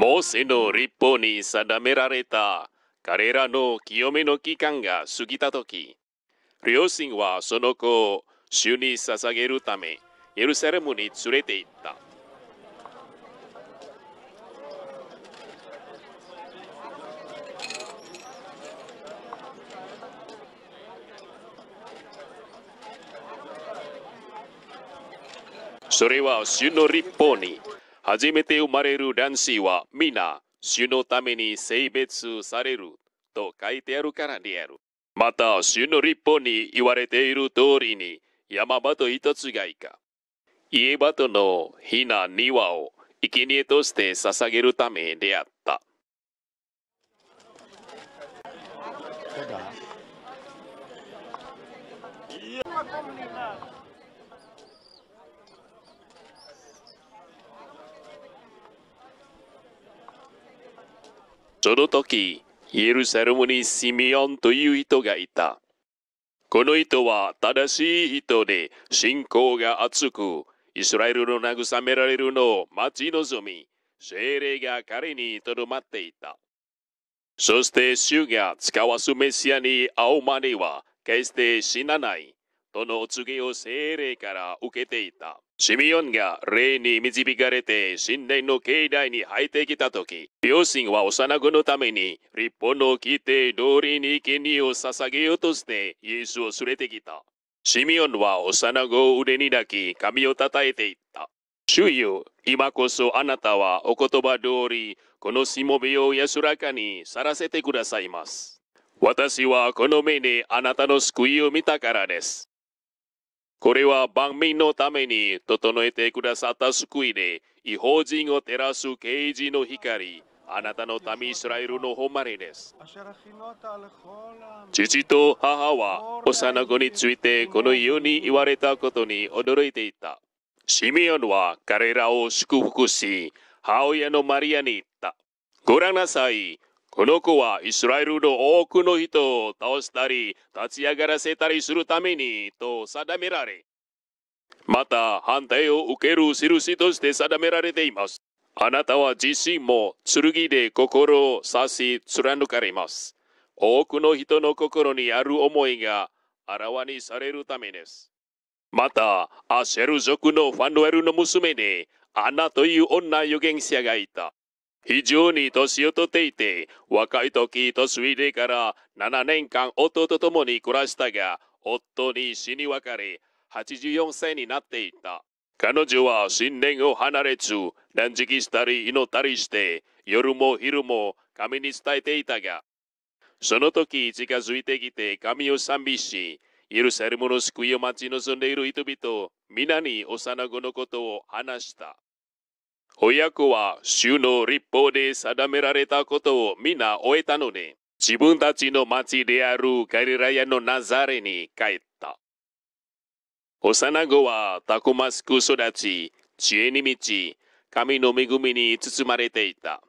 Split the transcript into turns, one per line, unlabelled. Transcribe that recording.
モーセの立法に定められた彼らの清めの期間が過ぎた時、両親はその子を主に捧げるため、エルサレムに連れて行った。それは主の立法に初めて生まれる男子は皆、主のために性別されると書いてあるからである。また、主の立法に言われている通りに、山場と一つがいか。家場とのひな庭を生贄として捧げるためであった。その時、イエルサレムにシミオンという人がいた。この人は正しい人で信仰が厚く、イスラエルの慰められるのを待ち望み、精霊が彼にとどまっていた。そして主が使わすメシアに会うまでは決して死なない、とのお告げを精霊から受けていた。シミヨンが霊に導かれて神殿の境内に入ってきたとき、両親は幼子のために立法の規定通りに権を捧げようとしてイエスを連れてきた。シミヨンは幼子を腕に抱き、髪を叩いていった。主よ、今こそあなたはお言葉通り、このしもべを安らかに去らせてくださいます。私はこの目であなたの救いを見たからです。これは万民のために整えてくださった救いで、違法人を照らす啓示の光、あなたの民イスラエルの誉れです。父と母は幼子についてこのように言われたことに驚いていた。シミオンは彼らを祝福し、母親のマリアに言った。ご覧なさい、この子はイスラエルの多くの人を倒したり、立ち上がらせたりするためにと定められ、また反対を受ける印として定められています。あなたは自身も剣で心を刺し貫かれます。多くの人の心にある思いがあらわにされるためです。また、アシェル族のファンヌエルの娘に、アナという女預言者がいた。非常に年をとっていて、若い時年入れから7年間夫と共に暮らしたが、夫に死に別れ、84歳になっていた。彼女は新年を離れず、断食したり祈ったりして、夜も昼も神に伝えていたが、その時近づいてきて神を賛美し、許ルサレムの救いを待ち望んでいる人々、皆に幼子のことを話した。親子は主の立法で定められたことを皆終えたので、自分たちの町であるガリラヤのナザレに帰った。幼子はたくましく育ち、知恵に満ち、神の恵みに包まれていた。